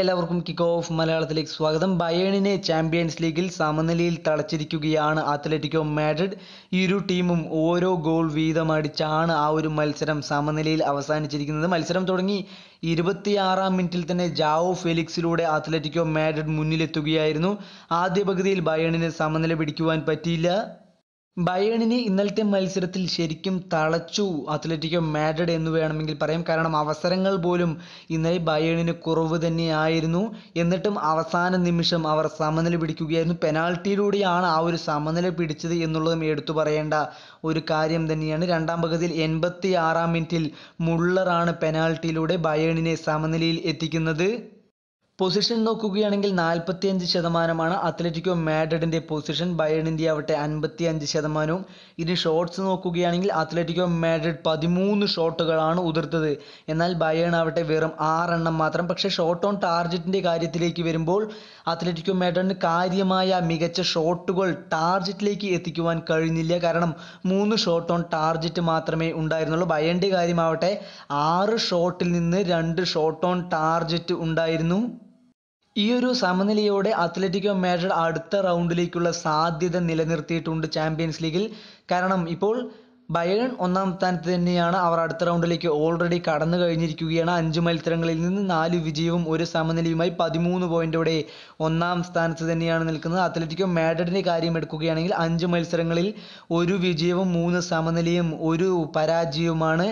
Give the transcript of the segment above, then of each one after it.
എല്ലാവർക്കും kick off മലയാളത്തിലേക്ക് സ്വാഗതം ബയേണിനെ ചാമ്പ്യൻസ് ലീഗിൽ സമനിലയിൽ തളച്ചിരിക്കുകയാണ് അത്ലറ്റിക്കോ മാഡ്രിഡ് ഇരു ടീമും ഓരോ ഗോൾ വീതമടിച്ചാണ് ആ ഒരു മത്സരം സമനിലയിൽ അവസാനിച്ചിരിക്കുന്നത് മത്സരം തുടങ്ങി ഇരുപത്തിയാറാം മിനിറ്റിൽ തന്നെ ജാവോ ഫെലിക്സിലൂടെ അത്ലറ്റിക്കോ മാഡ്രിഡ് മുന്നിലെത്തുകയായിരുന്നു ആദ്യ പകുതിയിൽ ബയേണിന് സമനില പിടിക്കുവാൻ പറ്റിയില്ല ബയേണിന് ഇന്നലത്തെ മത്സരത്തിൽ ശരിക്കും തളച്ചു അത്ലറ്റിക്കോ മാഡ്രിഡ് എന്ന് വേണമെങ്കിൽ പറയാം കാരണം അവസരങ്ങൾ പോലും ഇന്നലെ ബയേണിന് കുറവ് തന്നെയായിരുന്നു എന്നിട്ടും അവസാന നിമിഷം അവർ സമനില പിടിക്കുകയായിരുന്നു പെനാൽറ്റിയിലൂടെയാണ് ആ ഒരു സമനില പിടിച്ചത് എന്നുള്ളതും എടുത്തു പറയേണ്ട ഒരു കാര്യം തന്നെയാണ് രണ്ടാം പകുതിയിൽ എൺപത്തി ആറാം മിനിറ്റിൽ മുള്ളറാണ് പെനാൽറ്റിയിലൂടെ ബയേണിനെ സമനിലയിൽ എത്തിക്കുന്നത് പൊസിഷൻ നോക്കുകയാണെങ്കിൽ നാൽപ്പത്തിയഞ്ച് ശതമാനമാണ് അത്ലറ്റിക്കോ മാഡ്രിഡിൻ്റെ പൊസിഷൻ ബയണിൻ്റെ ആവട്ടെ അൻപത്തി അഞ്ച് ശതമാനവും ഇനി ഷോട്ട്സ് നോക്കുകയാണെങ്കിൽ അത്ലറ്റിക്കോ മാഡ്രിഡ് പതിമൂന്ന് ഷോട്ടുകളാണ് ഉതിർത്തത് എന്നാൽ ബയൺ ആവട്ടെ വെറും ആറെണ്ണം മാത്രം പക്ഷേ ഷോട്ട് ഓൺ ടാർജറ്റിൻ്റെ കാര്യത്തിലേക്ക് വരുമ്പോൾ അത്ലറ്റിക്കോ മാഡ്രിഡിന് കാര്യമായ മികച്ച ഷോട്ടുകൾ ടാർജറ്റിലേക്ക് എത്തിക്കുവാൻ കഴിഞ്ഞില്ല കാരണം മൂന്ന് ഷോട്ട് ഓൺ ടാർജറ്റ് മാത്രമേ ഉണ്ടായിരുന്നുള്ളൂ ബയേണിൻ്റെ കാര്യമാവട്ടെ ആറ് ഷോട്ടിൽ നിന്ന് രണ്ട് ഷോട്ട് ഓൺ ടാർജറ്റ് ഉണ്ടായിരുന്നു ഈയൊരു സമനിലയോടെ അത്ലറ്റിക്കോ മാഡ്രിഡ് അടുത്ത റൗണ്ടിലേക്കുള്ള സാധ്യത നിലനിർത്തിയിട്ടുണ്ട് ചാമ്പ്യൻസ് ലീഗിൽ കാരണം ഇപ്പോൾ ബയേൺ ഒന്നാം സ്ഥാനത്ത് തന്നെയാണ് അവർ അടുത്ത റൗണ്ടിലേക്ക് ഓൾറെഡി കടന്നു കഴിഞ്ഞിരിക്കുകയാണ് അഞ്ച് മത്സരങ്ങളിൽ നിന്ന് നാല് വിജയവും ഒരു സമനിലയുമായി പതിമൂന്ന് പോയിന്റോടെ ഒന്നാം സ്ഥാനത്ത് തന്നെയാണ് നിൽക്കുന്നത് അത്ലറ്റിക്കോ മാഡ്രിഡിൻ്റെ കാര്യം എടുക്കുകയാണെങ്കിൽ അഞ്ച് മത്സരങ്ങളിൽ ഒരു വിജയവും മൂന്ന് സമനിലയും ഒരു പരാജയവുമാണ്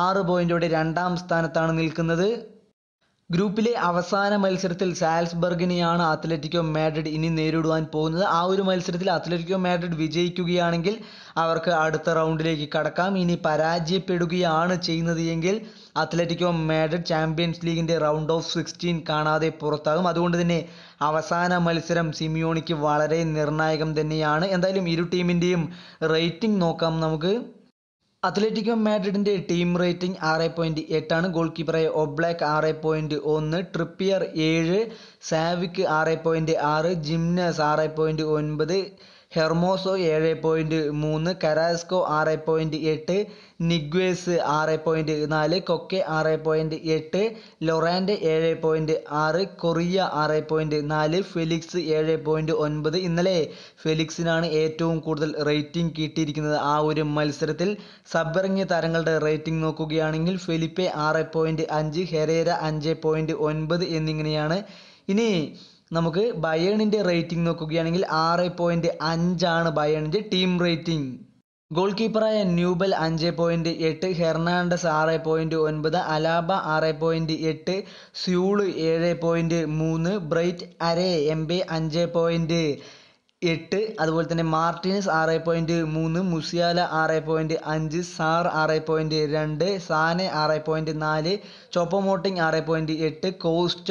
ആറ് പോയിന്റോടെ രണ്ടാം സ്ഥാനത്താണ് നിൽക്കുന്നത് ഗ്രൂപ്പിലെ അവസാന മത്സരത്തിൽ സാൽസ്ബർഗിനെയാണ് അത്ലറ്റിക്കോ മാഡ്രിഡ് ഇനി നേരിടുവാൻ പോകുന്നത് ആ ഒരു മത്സരത്തിൽ അത്ലറ്റിക്കോ മാഡ്രിഡ് വിജയിക്കുകയാണെങ്കിൽ അവർക്ക് അടുത്ത റൗണ്ടിലേക്ക് കടക്കാം ഇനി പരാജയപ്പെടുകയാണ് ചെയ്യുന്നത് എങ്കിൽ അത്ലറ്റിക്കോ മാഡ്രിഡ് ചാമ്പ്യൻസ് ലീഗിൻ്റെ റൗണ്ട് ഓഫ് സിക്സ്റ്റീൻ കാണാതെ പുറത്താകും അതുകൊണ്ട് തന്നെ അവസാന മത്സരം സിമിയോണിക്ക് വളരെ നിർണായകം തന്നെയാണ് എന്തായാലും ഇരു ടീമിൻ്റെയും റേറ്റിംഗ് നോക്കാം നമുക്ക് അത്ലറ്റിക്കോ മാഡ്രിഡിൻ്റെ ടീം റേറ്റിംഗ് ആറ് പോയിൻ്റ് എട്ടാണ് ഗോൾ കീപ്പറായ ഒബ്ലാക്ക് ആറ് പോയിൻ്റ് ഒന്ന് ട്രിപ്പിയർ ഏഴ് സാവിക്ക് ആറ് പോയിൻ്റ് ആറ് ജിംനസ് ആറ് പോയിൻ്റ് ഒൻപത് ഹെർമോസോ ഏഴ് പോയിൻറ്റ് മൂന്ന് കരാസ്കോ ആറ് പോയിൻറ്റ് എട്ട് നിഗ്വേസ് ആറ് പോയിൻറ്റ് നാല് കൊക്കെ ആറ് പോയിൻറ്റ് എട്ട് ലൊറാൻഡ് ഏഴ് പോയിൻറ്റ് ആറ് കൊറിയ ആറ് പോയിൻറ്റ് നാല് ഫെലിക്സ് ഏഴ് പോയിൻറ്റ് ഒൻപത് ഇന്നലെ ഫെലിക്സിനാണ് ഏറ്റവും കൂടുതൽ റേറ്റിംഗ് കിട്ടിയിരിക്കുന്നത് ആ ഒരു മത്സരത്തിൽ സബ്ബറിംഗ് താരങ്ങളുടെ റേറ്റിംഗ് നോക്കുകയാണെങ്കിൽ ഫെലിപ്പെ ആറ് പോയിൻറ്റ് അഞ്ച് ഹെരേര അഞ്ച് പോയിൻറ്റ് ഒൻപത് എന്നിങ്ങനെയാണ് ഇനി നമുക്ക് ബയേണിൻ്റെ റേറ്റിംഗ് നോക്കുകയാണെങ്കിൽ ആറ് പോയിൻറ്റ് അഞ്ചാണ് ബയേണിൻ്റെ ടീം റേറ്റിംഗ് ഗോൾ കീപ്പറായ ന്യൂബൽ അഞ്ച് പോയിൻറ്റ് എട്ട് ഹെർണാണ്ടസ് ആറ് പോയിൻറ്റ് ഒൻപത് അലാബ ആറ് പോയിൻറ്റ് എട്ട് സ്യൂള് ഏഴ് പോയിൻറ്റ് മൂന്ന് ബ്രൈറ്റ് അരേ എംബെ അഞ്ച് പോയിൻറ്റ് എട്ട് അതുപോലെ തന്നെ മാർട്ടിനസ് ആറ് പോയിൻറ്റ് മൂന്ന് മുസിയാല ആറ് പോയിൻറ്റ് അഞ്ച് സാർ ആറ് പോയിൻറ്റ് രണ്ട് സാനെ ആറ് പോയിൻറ്റ് നാല് ചോപ്പമോട്ടിംഗ് ആറ് പോയിൻറ്റ് എട്ട് കോസ്റ്റ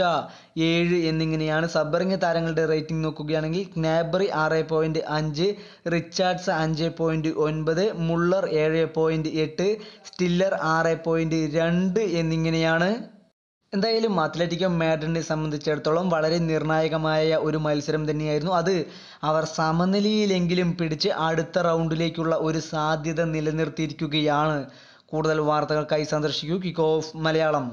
ഏഴ് എന്നിങ്ങനെയാണ് സബറിങ് താരങ്ങളുടെ റേറ്റിംഗ് നോക്കുകയാണെങ്കിൽ നാബറി ആറ് പോയിൻറ്റ് അഞ്ച് റിച്ചാർഡ്സ് അഞ്ച് പോയിൻറ്റ് ഒൻപത് മുള്ളർ ഏഴ് പോയിൻറ്റ് എട്ട് സ്റ്റില്ലർ ആറ് പോയിൻറ്റ് രണ്ട് എന്നിങ്ങനെയാണ് എന്തായാലും അത്ലറ്റിക്കോ മാഡ്രിഡിനെ സംബന്ധിച്ചിടത്തോളം വളരെ നിർണായകമായ ഒരു മത്സരം തന്നെയായിരുന്നു അത് അവർ സമനിലയിലെങ്കിലും പിടിച്ച് അടുത്ത റൗണ്ടിലേക്കുള്ള ഒരു സാധ്യത നിലനിർത്തിയിരിക്കുകയാണ് കൂടുതൽ വാർത്തകൾക്കായി സന്ദർശിക്കൂ കിക്ക് ഓഫ് മലയാളം